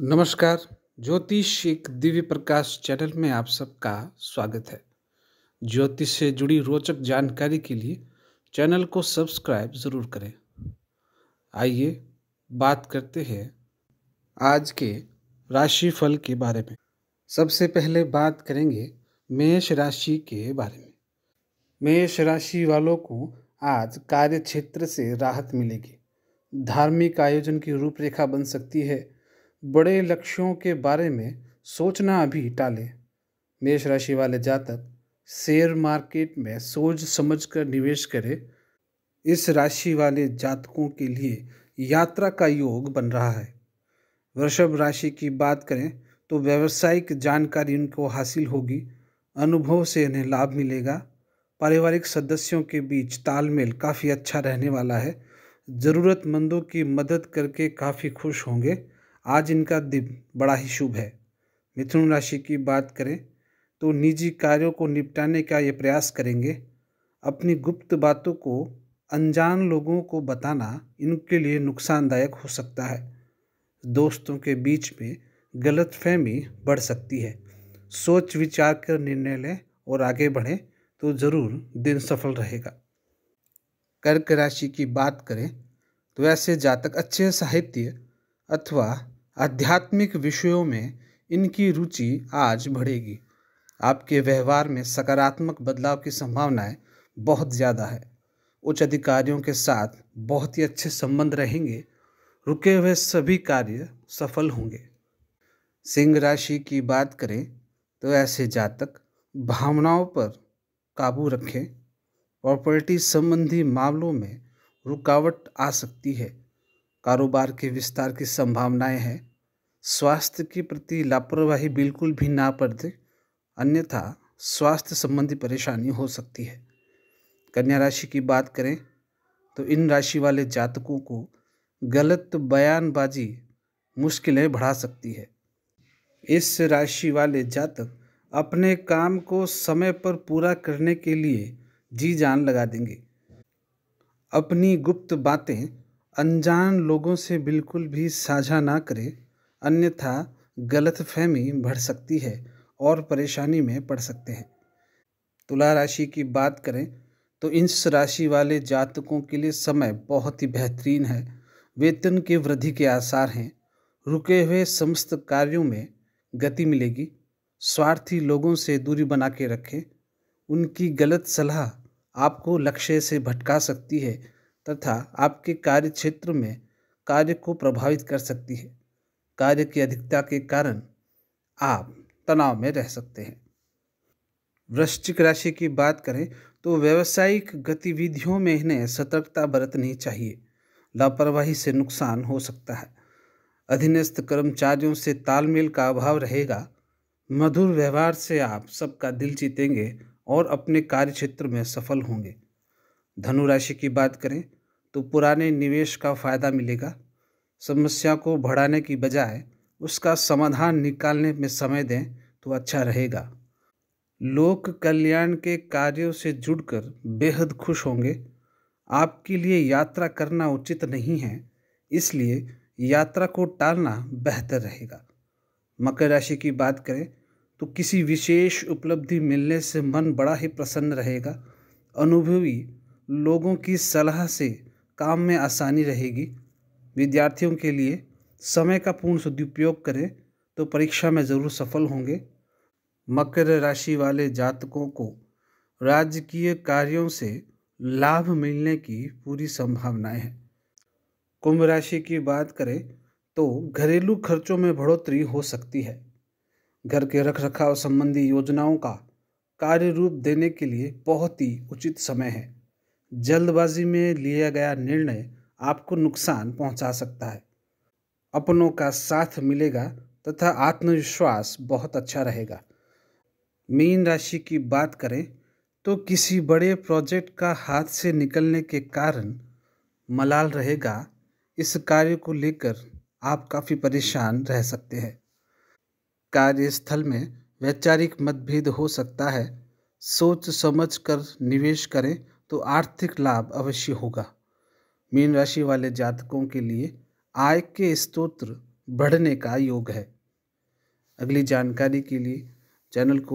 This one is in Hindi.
नमस्कार ज्योतिष एक दिव्य प्रकाश चैनल में आप सबका स्वागत है ज्योतिष से जुड़ी रोचक जानकारी के लिए चैनल को सब्सक्राइब ज़रूर करें आइए बात करते हैं आज के राशि फल के बारे में सबसे पहले बात करेंगे मेष राशि के बारे में मेष राशि वालों को आज कार्य क्षेत्र से राहत मिलेगी धार्मिक आयोजन की रूपरेखा बन सकती है बड़े लक्ष्यों के बारे में सोचना अभी टालें मेष राशि वाले जातक शेयर मार्केट में सोच समझ कर निवेश करें इस राशि वाले जातकों के लिए यात्रा का योग बन रहा है वृषभ राशि की बात करें तो व्यावसायिक जानकारी उनको हासिल होगी अनुभव से इन्हें लाभ मिलेगा पारिवारिक सदस्यों के बीच तालमेल काफ़ी अच्छा रहने वाला है ज़रूरतमंदों की मदद करके काफ़ी खुश होंगे आज इनका दिन बड़ा ही शुभ है मिथुन राशि की बात करें तो निजी कार्यों को निपटाने का ये प्रयास करेंगे अपनी गुप्त बातों को अनजान लोगों को बताना इनके लिए नुकसानदायक हो सकता है दोस्तों के बीच में गलत फहमी बढ़ सकती है सोच विचार कर निर्णय लें और आगे बढ़ें तो ज़रूर दिन सफल रहेगा कर्क राशि की बात करें तो ऐसे जातक अच्छे साहित्य अथवा आध्यात्मिक विषयों में इनकी रुचि आज बढ़ेगी आपके व्यवहार में सकारात्मक बदलाव की संभावनाएं बहुत ज़्यादा है उच्च अधिकारियों के साथ बहुत ही अच्छे संबंध रहेंगे रुके हुए सभी कार्य सफल होंगे सिंह राशि की बात करें तो ऐसे जातक भावनाओं पर काबू रखें प्रॉपर्टी संबंधी मामलों में रुकावट आ सकती है कारोबार के विस्तार की संभावनाएं हैं स्वास्थ्य के प्रति लापरवाही बिल्कुल भी ना बरतें अन्यथा स्वास्थ्य संबंधी परेशानी हो सकती है कन्या राशि की बात करें तो इन राशि वाले जातकों को गलत बयानबाजी मुश्किलें बढ़ा सकती है इस राशि वाले जातक अपने काम को समय पर पूरा करने के लिए जी जान लगा देंगे अपनी गुप्त बातें अनजान लोगों से बिल्कुल भी साझा ना करें अन्यथा गलत फहमी बढ़ सकती है और परेशानी में पड़ सकते हैं तुला राशि की बात करें तो इंस राशि वाले जातकों के लिए समय बहुत ही बेहतरीन है वेतन के वृद्धि के आसार हैं रुके हुए समस्त कार्यों में गति मिलेगी स्वार्थी लोगों से दूरी बना के रखें उनकी गलत सलाह आपको लक्ष्य से भटका सकती है तथा आपके कार्य क्षेत्र में कार्य को प्रभावित कर सकती है कार्य की अधिकता के कारण आप तनाव में रह सकते हैं वृश्चिक राशि की बात करें तो व्यावसायिक गतिविधियों में इन्हें सतर्कता बरतनी चाहिए लापरवाही से नुकसान हो सकता है अधीनस्थ कर्मचारियों से तालमेल का अभाव रहेगा मधुर व्यवहार से आप सबका दिल जीतेंगे और अपने कार्य क्षेत्र में सफल होंगे धनु राशि की बात करें तो पुराने निवेश का फायदा मिलेगा समस्या को बढ़ाने की बजाय उसका समाधान निकालने में समय दें तो अच्छा रहेगा लोक कल्याण के कार्यों से जुड़कर बेहद खुश होंगे आपके लिए यात्रा करना उचित नहीं है इसलिए यात्रा को टालना बेहतर रहेगा मकर राशि की बात करें तो किसी विशेष उपलब्धि मिलने से मन बड़ा ही प्रसन्न रहेगा अनुभवी लोगों की सलाह से काम में आसानी रहेगी विद्यार्थियों के लिए समय का पूर्ण सदुपयोग करें तो परीक्षा में ज़रूर सफल होंगे मकर राशि वाले जातकों को राजकीय कार्यों से लाभ मिलने की पूरी संभावनाएं हैं कुंभ राशि की बात करें तो घरेलू खर्चों में बढ़ोतरी हो सकती है घर के रख रखाव संबंधी योजनाओं का कार्य रूप देने के लिए बहुत ही उचित समय है जल्दबाजी में लिया गया निर्णय आपको नुकसान पहुंचा सकता है अपनों का साथ मिलेगा तथा आत्मविश्वास बहुत अच्छा रहेगा मीन राशि की बात करें तो किसी बड़े प्रोजेक्ट का हाथ से निकलने के कारण मलाल रहेगा इस कार्य को लेकर आप काफ़ी परेशान रह सकते हैं कार्यस्थल में वैचारिक मतभेद हो सकता है सोच समझ कर निवेश करें तो आर्थिक लाभ अवश्य होगा मीन राशि वाले जातकों के लिए आय के स्त्रोत्र बढ़ने का योग है अगली जानकारी के लिए चैनल को